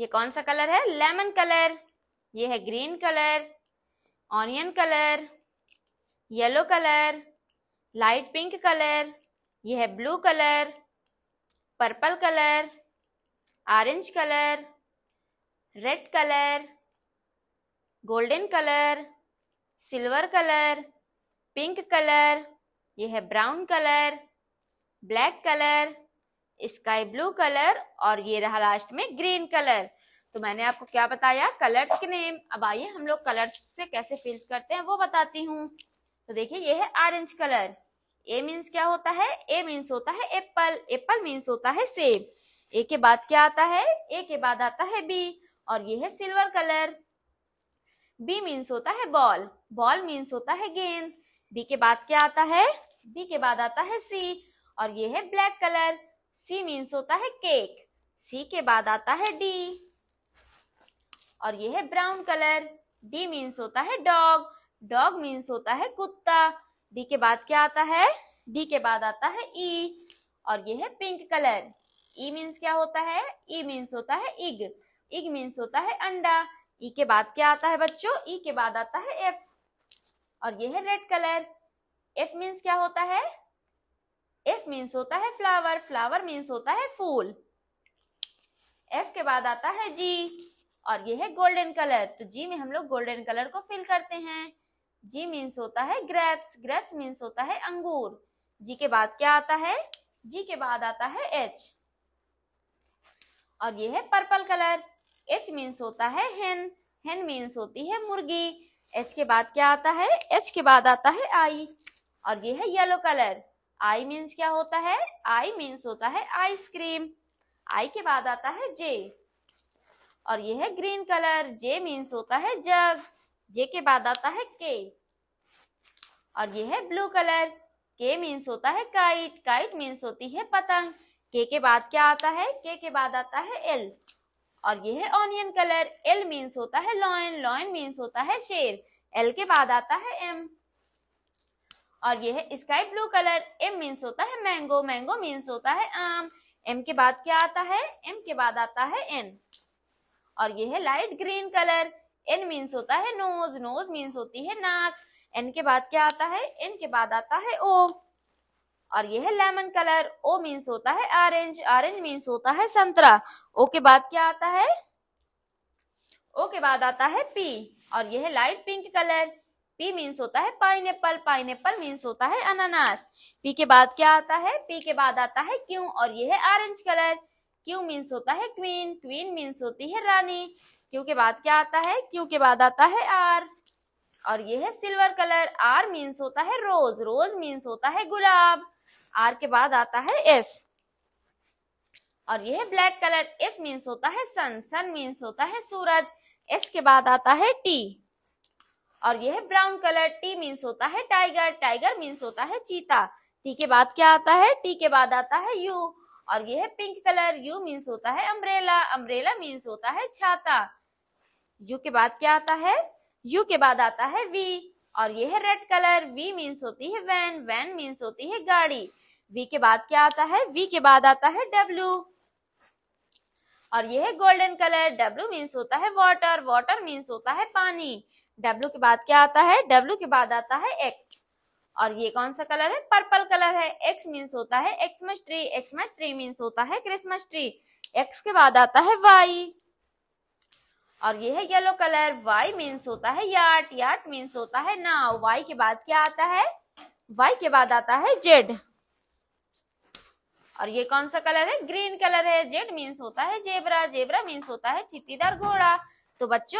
ये कौन सा कलर है लेमन कलर ये है green colour onion colour yellow colour light pink colour ये है blue colour purple colour orange colour red colour golden colour silver colour pink colour यह है brown colour black colour sky blue colour और ये रहा last में green colour तो मैंने आपको क्या बताया कलर्स के नेम अब आइए हम लोग कलर्स से कैसे फिल्स करते हैं वो बताती हूँ तो देखिए ये है ऑरेंज कलर ए मीन्स क्या होता है ए मीन्स होता है एप्पल एप्पल मीन्स होता है सेब ए के बाद क्या आता है ए के बाद आता है बी और ये है सिल्वर कलर बी मीन्स होता है बॉल बॉल मीन्स होता है गेंद बी के बाद क्या आता है बी के बाद आता है सी और ये है ब्लैक कलर सी मीन्स होता है केक सी के बाद आता है डी और यह है ब्राउन कलर डी मीन्स होता है डॉग डॉग मीन्स होता है कुत्ता डी के बाद क्या आता है डी के बाद आता है ई e. और यह है पिंक कलर ई मीन्स क्या होता है ई e मीन्स होता है इग इग मीन्स होता है अंडा ई e के बाद क्या आता है बच्चों ई के बाद आता है एफ और यह है रेड कलर एफ मीन्स क्या होता है मीन्स होता है फ्लावर फ्लावर मीन्स होता है फूल F के बाद आता है G और ये है गोल्डन कलर तो G में हम लोग गोल्डन कलर को फिल करते हैं G मीन्स होता है ग्रेप्स ग्रेप्स मीन्स होता है अंगूर G के बाद क्या आता है G के बाद आता है H और ये है पर्पल कलर H मीन्स होता है हेन हेन मीन्स होती है मुर्गी H के बाद क्या आता है H के बाद आता है आई और ये है येलो कलर आई मीन्स क्या होता है आई मीन्स होता है आइसक्रीम आई के बाद आता है जे और ये है ग्रीन कलर जे मीन्स होता है जग जे के बाद आता है के और ये है ब्लू कलर के मीन्स होता है काइट काइट मीन्स होती है पतंग के के बाद क्या आता है के के बाद आता है एल और ये है ऑनियन कलर एल मीन्स होता है लॉयन लॉयन मीन्स होता है शेर एल के बाद आता है एम और ये है sky blue colour M means होता है मैंगो मैंगो मीन्स होता है आम एम के बाद क्या आता है एम के बाद आता है एन और ये है light green colour N means होता है नोज नोज मीन्स होती है नाक एन के बाद क्या आता है एन के बाद आता है ओ और ये है लेमन कलर ओ मीन्स होता है ऑरेंज ऑरेंज मीन्स होता है संतरा ओ के बाद क्या आता है ओ के बाद आता है पी और यह है light pink colour P means होता है pineapple pineapple means होता है अनानास पी के बाद क्या आता है पी के बाद आता है क्यू और ये है ऑरेंज कलर क्यू मीन्स होता है क्वीन क्वीन मीन्स होती है रानी क्यू के बाद क्या आता है क्यू के बाद आता है आर और ये है सिल्वर कलर आर मीन्स होता है रोज रोज मीन्स होता है गुलाब आर के बाद आता है एस और यह ब्लैक कलर एस मीन्स होता है सन सन मीन्स होता है सूरज एस के बाद आता है टी और यह ब्राउन कलर टी मीन्स होता है टाइगर टाइगर मीन्स होता है चीता टी के बाद क्या आता है टी के बाद आता है यू और यह पिंक कलर यू मीन्स होता है अम्ब्रेला अम्ब्रेला मीन्स होता है छाता यू के बाद क्या आता है यू के बाद आता है वी और यह रेड कलर वी मीन्स होती है वैन वैन मीन्स होती है गाड़ी वी के बाद क्या आता है वी के बाद आता है डब्ल्यू और यह गोल्डन कलर डब्ल्यू मीन्स होता है वॉटर वाटर मीन्स होता है पानी W के बाद क्या आता है डब्ल्यू के बाद आता है एक्स और ये कौन सा कलर है पर्पल कलर है एक्स मीन्स होता है Xmas tree Xmas tree means होता है क्रिसमस ट्री एक्स के बाद आता है Y और ये है येलो कलर वाई मीन्स होता है यार्ट यार्ट मीन्स होता है नाव वाई के बाद क्या आता है वाई के बाद आता है जेड और ये कौन सा कलर है ग्रीन कलर है जेड मीन्स होता है जेबरा जेबरा मीन्स होता है चित्तीदार घोड़ा तो बच्चों